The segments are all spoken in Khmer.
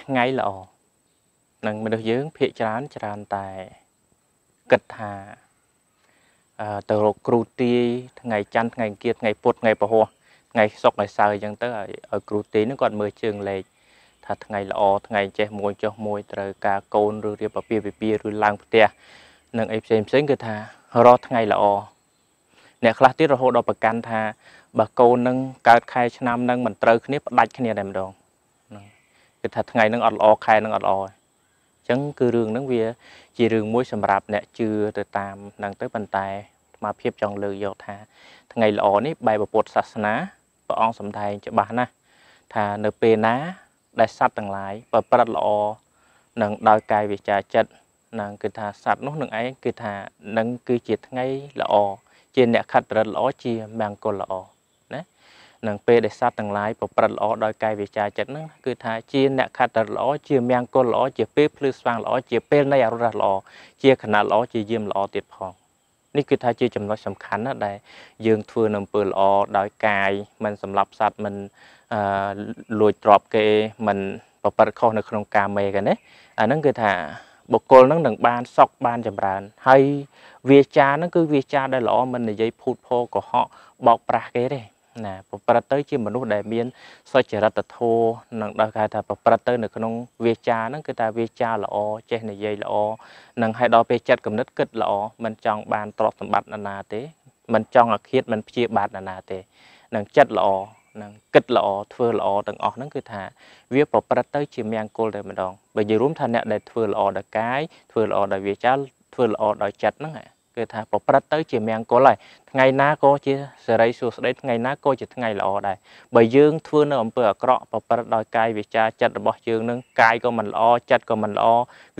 ថ្ងៃល្អនឹងមនុស្សយើង ភាកច្រើនច្រើនតែគិតថាទៅរកគ្រូទាយថ្ងៃច័ន្ទថ្ងៃអង្គារថ្ងៃពុធថ្ងៃពហុថ្ងៃសុក្រថ្ងៃសៅរ៍អញ្ចឹងទៅឲ្យឲ្យគ្រូទាយនឹងគាត់មើលជើងលេខថាថ្ងៃល្អថ្ងៃចេះមួយ ចុះមួយត្រូវការកូនឬរៀបពាពិពាឬឡើងផ្ទះនឹងអីផ្សេងផ្សេងគឺថារកថ្ងៃល្អអ្នកខ្លះទៀតរហូតដល់ប្រកាន់ថាបើកូននឹងកើតខែឆ្នាំនឹងមិនត្រូវគ្នាផ្ដាច់គ្នាតែម្ដងគិតថាថ្ងៃហ្នឹងអត់ល្អខែហ្នឹងអត់ល្អអញ្ចឹងគឺរឿងហ្នឹងវា ជារឿងមួយ សម្រាប់អ្នកជឿទៅតាមហ្នឹងទៅប៉ុន្តែអាមាភាពចង់លើកយកថាថ្ងៃល្អនេះបែបពុទ្ធសាសនាព្រះអង្គសម្ដែងច្បាស់ណាស់ថានៅពេលណាដែលសត្វទាំងឡាយប្រព្រឹត្តល្អនឹងដោយកាយវាចាចិត្តនឹង គឺថាសត្វនោះនឹងឯងគឺថានឹងគឺជាថ្ងៃល្អជាអ្នកខិតប្រឹងល្អជាមង្គលល្អនិងពេលដែលសត្វទាំងឡាយប្រព្រឹត្តល្អដោយកាយវាចាចិត្តហ្នឹងគឺថាជាអ្នកខត្តល្អជាមង្គលល្អជាពេលភ្លឺស្វាងល្អជាពេលនៃអរុរៈល្អជាខណៈល្អជាយាមល្អទៀតផងនេះគឺថាជាចំណុចសំខាន់ណាដែលយើងធ្វើនៅអំពើល្អដោយកាយមិនសម្លាប់សត្វមិនអឺលួចទ្រព្យគេមិនប្រព្រឹត្តខុសនៅក្នុងកាមេគេណាអាហ្នឹងគឺថាបុគ្គលហ្នឹងនឹងបានសក់បានចម្រើនហើយវាចាហ្នឹងគឺវាចាដែលល្អមិននិយាយភូតភរកុហកបោកប្រាស់គេទេណាប្រព្រឹត្តទៅជាមនុស្សដែលមានសុចរិតធម៌នឹងដល់គេថាប្រព្រឹត្តទៅនៅក្នុងវាចាហ្នឹងគឺថាវាចាល្អចេះនិយាយល្អនឹងឲ្យដល់ពេលចិត្តគំនិតគិតល្អមិនចង់បានទ្រព្យសម្បត្តិណាណាទេមិនចង់អាឃាតមិនព្យាបាទណាណាទេនឹងចិត្តល្អនឹងគិតល្អធ្វើល្អទាំងអស់ហ្នឹងគឺថាវាប្រព្រឹត្តទៅជាមង្គលតែម្ដងបើនិយាយរួមថាអ្នកដែលធ្វើល្អដល់កាយធ្វើល្អដល់វាចាធ្វើល្អដល់ចិត្តហ្នឹងហ៎គឺថាប្រព្រឹត្តទៅជាមង្គលហើយថ្ងៃណាក៏ជាសេរីសួស្តីថ្ងៃណាក៏ជាថ្ងៃល្អដែរបើយើងធ្វើនៅអំពើអាក្រក់ប្រព្រឹត្តដោយកាយវាចាចិត្តរបស់យើងនឹងកាយក៏មិនល្អចិត្តក៏មិនល្អ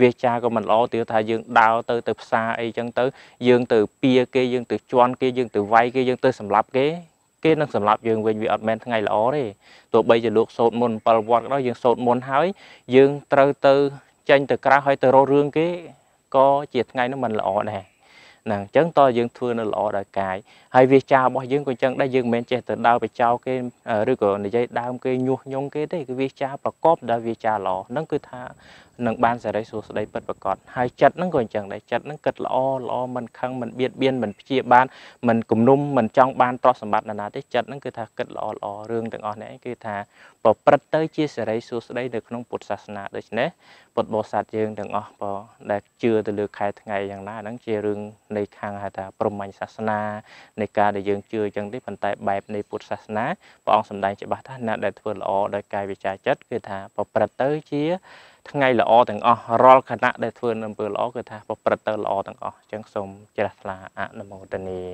វាចាក៏មិនល្អទៀតថាយើងដើរទៅទៅផ្សារអីចឹងទៅយើងទៅពៀគេយើងទៅជន់គេយើងទៅវាយគេយើងទៅសម្លាប់គេគេនឹងសម្រាប់យើងវិញវាអត់មែនថ្ងៃល្អទេទោះបីជាលោកសោតមុន7វត្តក៏ដោយយើងសោតមុនហើយយើងត្រូវទៅចេញទៅក្រៅហើយទៅរករឿងគេក៏ជាថ្ងៃនោះមិនល្អដែរនឹងអញ្ចឹងតើយើងធ្វើនៅល្អដល់កាយហើយវាចារបស់យើងក៏អញ្ចឹងដែរយើងមិនមែនចេះទៅដើរបចោ គេឬក៏និយាយដើមគេញុះញង់គេទេគឺវាចាប្រកបដោយវាចាល្អហ្នឹងគឺថានឹងបានសេរីសួស្តីពិតប្រាកដហើយចិត្តហ្នឹងក៏អញ្ចឹងដែរចិត្តហ្នឹងគិតល្អល្អមិនខឹងមិនបៀតបៀនមិនព្យាបាទមិនគំនុំមិនចង់បានទ្រព្យសម្បត្តិណាទេចិត្តហ្នឹងគឺថាគិតល្អល្អរឿងទាំងអស់នេះគឺថា ប្រព្រឹត្តទៅជាសេរីសួស្តីនៅក្នុងពុទ្ធសាសនាដូច្នេះពុទ្ធបរិស័ទយើងទាំងអស់បើដែលជឿទៅលើខែថ្ងៃយ៉ាងណាហ្នឹងជារឿងនៃខាងហៅថាព្រហ្មញ្ញសាសនានៃការដែលយើងជឿអញ្ចឹងទេប៉ុន្តែបែបនៃពុទ្ធសាសនាព្រះអង្គសម្ដែងច្បាស់ថាអ្នកដែលធ្វើល្អដោយកាយវាចាចិត្តគឺថាប្រព្រឹត្តទៅជាថ្ងៃល្អទាំងអស់រាល់ខណៈដែលធ្វើនៅអំពើល្អគឺថាប្រព្រឹត្តទៅល្អទាំងអស់អញ្ចឹងសូមជ្រះថ្លាអនុមោទនា